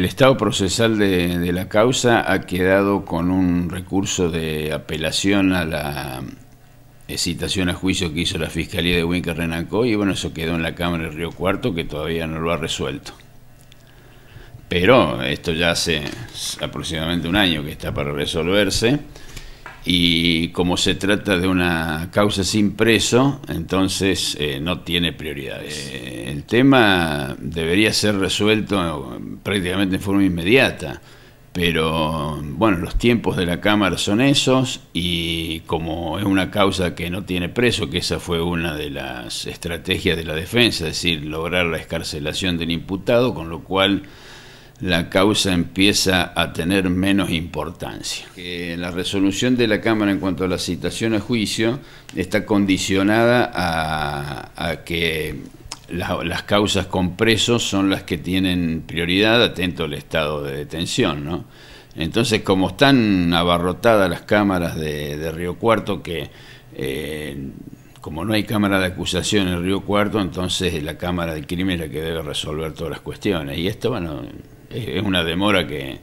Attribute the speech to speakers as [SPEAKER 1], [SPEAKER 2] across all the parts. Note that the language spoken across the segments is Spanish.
[SPEAKER 1] El estado procesal de, la causa ha quedado con un recurso de apelación a la citación a juicio que hizo la Fiscalía de winker Renancó y bueno, eso quedó en la Cámara de Río Cuarto que todavía no lo ha resuelto. Pero esto ya hace aproximadamente un año que está para resolverse y como se trata de una causa sin preso, entonces eh, no tiene prioridades. Eh, el tema debería ser resuelto eh, prácticamente en forma inmediata, pero bueno, los tiempos de la Cámara son esos y como es una causa que no tiene preso, que esa fue una de las estrategias de la defensa, es decir, lograr la escarcelación del imputado, con lo cual la causa empieza a tener menos importancia. Eh, la resolución de la Cámara en cuanto a la citación a juicio está condicionada a, que las causas con presos son las que tienen prioridad atento al estado de detención. ¿no? Entonces, como están abarrotadas las cámaras de, Río Cuarto, que eh, como no hay cámara de acusación en Río Cuarto, entonces la cámara de crimen es la que debe resolver todas las cuestiones. Y esto, bueno, eh, es una demora que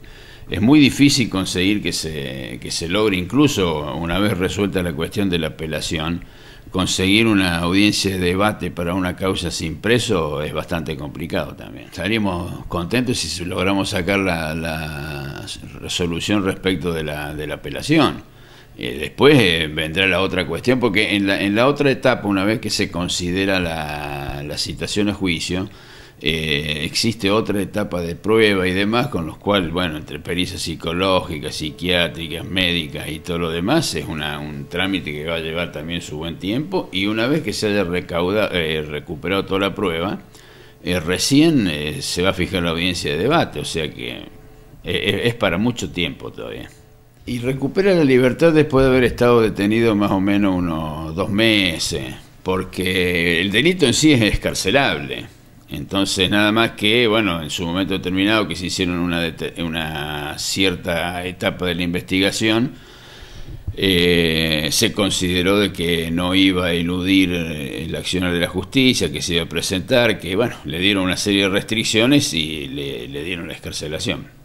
[SPEAKER 1] es muy difícil conseguir que se, logre, incluso una vez resuelta la cuestión de la apelación, conseguir una audiencia de debate para una causa sin preso es bastante complicado también. Estaríamos contentos si logramos sacar la, resolución respecto de la, de la apelación. Eh, después eh, vendrá la otra cuestión, porque en la, en la otra etapa, una vez que se considera la, la citación a juicio, eh, existe otra etapa de prueba y demás, con los cuales, bueno, entre pericias psicológicas, psiquiátricas, médicas y todo lo demás, es una, un trámite que va a llevar también su buen tiempo. Y una vez que se haya recauda, eh, recuperado toda la prueba, eh, recién eh, se va a fijar la audiencia de debate, o sea que es para mucho tiempo todavía. Y recupera la libertad después de haber estado detenido más o menos unos dos meses, porque el delito en sí es escarcelable entonces, nada más que, bueno, en su momento determinado que se hicieron una, una cierta etapa de la investigación, eh, se consideró de que no iba a eludir eh, el accionar de la justicia, que se iba a presentar, que, bueno, le dieron una serie de restricciones y le, le dieron la excarcelación.